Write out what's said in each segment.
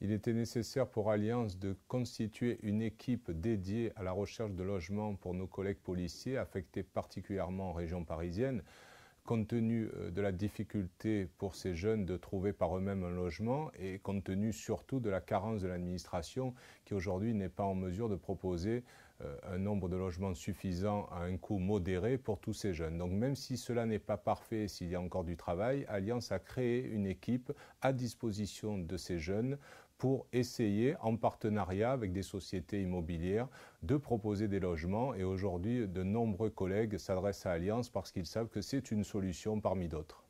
il était nécessaire pour Alliance de constituer une équipe dédiée à la recherche de logements pour nos collègues policiers affectés particulièrement en région parisienne, compte tenu euh, de la difficulté pour ces jeunes de trouver par eux-mêmes un logement et compte tenu surtout de la carence de l'administration qui aujourd'hui n'est pas en mesure de proposer euh, un nombre de logements suffisant à un coût modéré pour tous ces jeunes. Donc même si cela n'est pas parfait, s'il y a encore du travail, Alliance a créé une équipe à disposition de ces jeunes pour essayer, en partenariat avec des sociétés immobilières, de proposer des logements. Et aujourd'hui, de nombreux collègues s'adressent à Alliance parce qu'ils savent que c'est une solution parmi d'autres.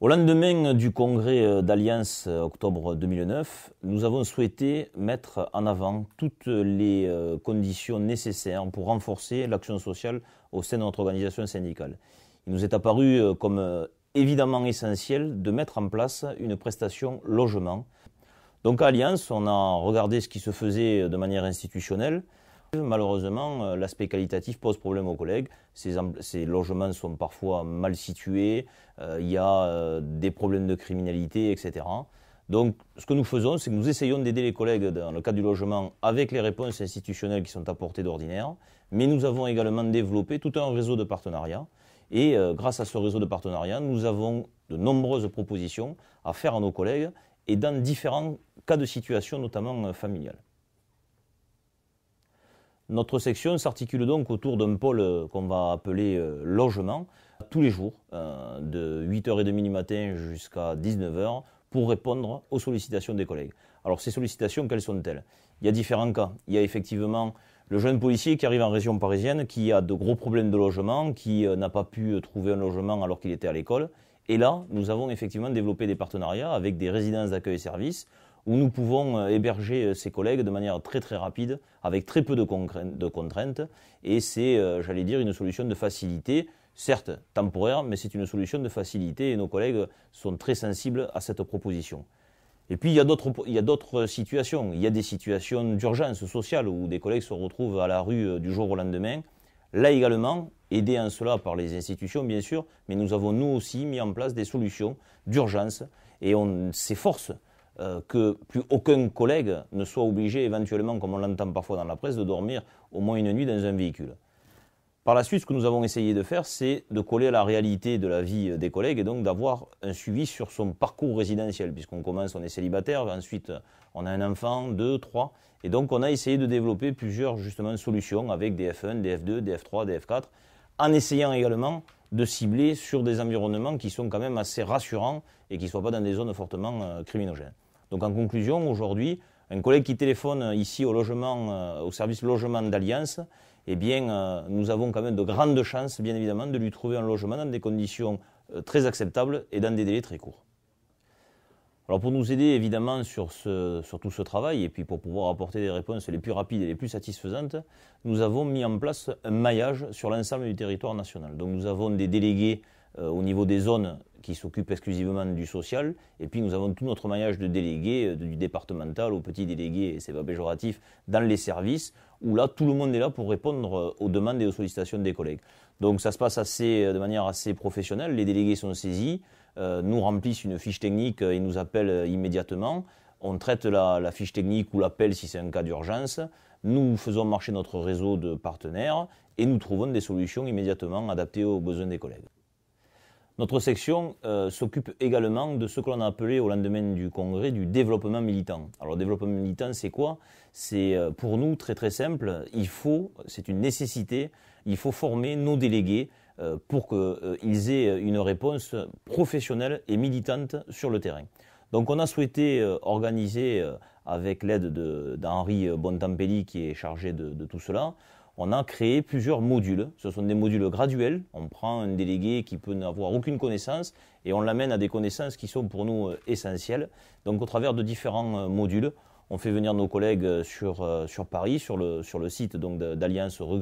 Au lendemain du congrès euh, d'Alliance euh, octobre 2009, nous avons souhaité mettre en avant toutes les euh, conditions nécessaires pour renforcer l'action sociale au sein de notre organisation syndicale. Il nous est apparu comme évidemment essentiel de mettre en place une prestation logement. Donc à Alliance, on a regardé ce qui se faisait de manière institutionnelle. Malheureusement, euh, l'aspect qualitatif pose problème aux collègues. Ces, logements sont parfois mal situés, euh, il y a euh, des problèmes de criminalité, etc. Donc ce que nous faisons, c'est que nous essayons d'aider les collègues dans le cadre du logement avec les réponses institutionnelles qui sont apportées d'ordinaire, mais nous avons également développé tout un réseau de partenariats et euh, grâce à ce réseau de partenariats, nous avons de nombreuses propositions à faire à nos collègues et dans différents cas de situation, notamment euh, familiales. Notre section s'articule donc autour d'un pôle euh, qu'on va appeler logement, tous les jours, de 8h30 du matin jusqu'à 19h, pour répondre aux sollicitations des collègues. Alors ces sollicitations, quelles sont-elles Il y a différents cas. Il y a effectivement le jeune policier qui arrive en région parisienne, qui a de gros problèmes de logement, qui euh, n'a pas pu euh, trouver un logement alors qu'il était à l'école. Et là, nous avons effectivement développé des partenariats avec des résidences d'accueil et services où nous pouvons euh, héberger ses collègues de manière très très rapide, avec très peu de, contraintes. Et c'est, j'allais dire, une solution de facilité, certes temporaire, mais c'est une solution de facilité et nos collègues sont très sensibles à cette proposition. Et puis, il y a d'autres euh, situations. Il y a des situations d'urgence sociale où des collègues se retrouvent à la rue euh, du jour au lendemain. Là également, aidés en cela par les institutions, bien sûr, mais nous avons nous aussi mis en place des solutions d'urgence et on s'efforce euh, que plus aucun collègue ne soit obligé éventuellement, comme on l'entend parfois dans la presse, de dormir au moins une nuit dans un véhicule. Par la suite, ce que nous avons essayé de faire, c'est de coller à la réalité de la vie euh, des collègues et donc d'avoir un suivi sur son parcours résidentiel, puisqu'on commence, on est célibataire, ensuite on a un enfant, deux, trois, et donc on a essayé de développer plusieurs justement solutions avec des F1, des F2, des F3, des F4, en essayant également de cibler sur des environnements qui sont quand même assez rassurants et qui ne soient pas dans des zones fortement euh, criminogènes. Donc en conclusion, aujourd'hui, un collègue qui téléphone ici au logement, euh, au service logement d'Alliance, eh bien, euh, nous avons quand même de grandes chances, bien évidemment, de lui trouver un logement dans des conditions euh, très acceptables et dans des délais très courts. Alors pour nous aider évidemment sur, tout ce travail et puis pour pouvoir apporter des réponses les plus rapides et les plus satisfaisantes, nous avons mis en place un maillage sur l'ensemble du territoire national. Donc nous avons des délégués euh, au niveau des zones qui s'occupe exclusivement du social. Et puis nous avons tout notre maillage de délégués, euh, du départemental aux petits délégués, et c'est pas péjoratif, dans les services, où là tout le monde est là pour répondre euh, aux demandes et aux sollicitations des collègues. Donc ça se passe assez, euh, de manière assez professionnelle, les délégués sont saisis, nous remplissent une fiche technique et nous appellent immédiatement. On traite la, la fiche technique ou l'appel si c'est un cas d'urgence. Nous faisons marcher notre réseau de partenaires et nous trouvons des solutions immédiatement adaptées aux besoins des collègues. Notre section euh, s'occupe également de ce que l'on a appelé au lendemain du congrès du développement militant. Alors développement militant, c'est quoi C'est euh, pour nous très très simple, il faut, c'est une nécessité, il faut former nos délégués euh, pour qu'ils aient une réponse professionnelle et militante sur le terrain. Donc on a souhaité organiser, avec l'aide d'Henri Bontempelli qui est chargé de tout cela, on a créé plusieurs modules. Ce sont des modules graduels. On prend un délégué qui peut n'avoir aucune connaissance et on l'amène à des connaissances qui sont pour nous euh, essentielles. Donc au travers de différents euh, modules, on fait venir nos collègues euh, sur, sur Paris, sur le, sur le site d'Alliance Rue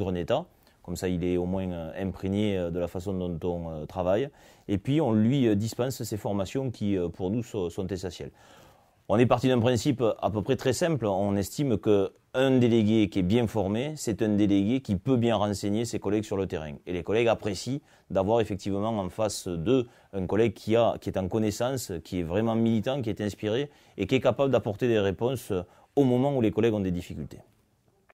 Comme ça, il est au moins imprégné de la façon dont on travaille. Et puis, on lui dispense ces formations qui, pour nous, sont essentielles. On est parti d'un principe à peu près très simple. On estime que un délégué qui est bien formé, c'est un délégué qui peut bien renseigner ses collègues sur le terrain. Et les collègues apprécient d'avoir effectivement en face d'eux un collègue qui, est en connaissance, qui est vraiment militant, qui est inspiré et qui est capable d'apporter des réponses au moment où les collègues ont des difficultés.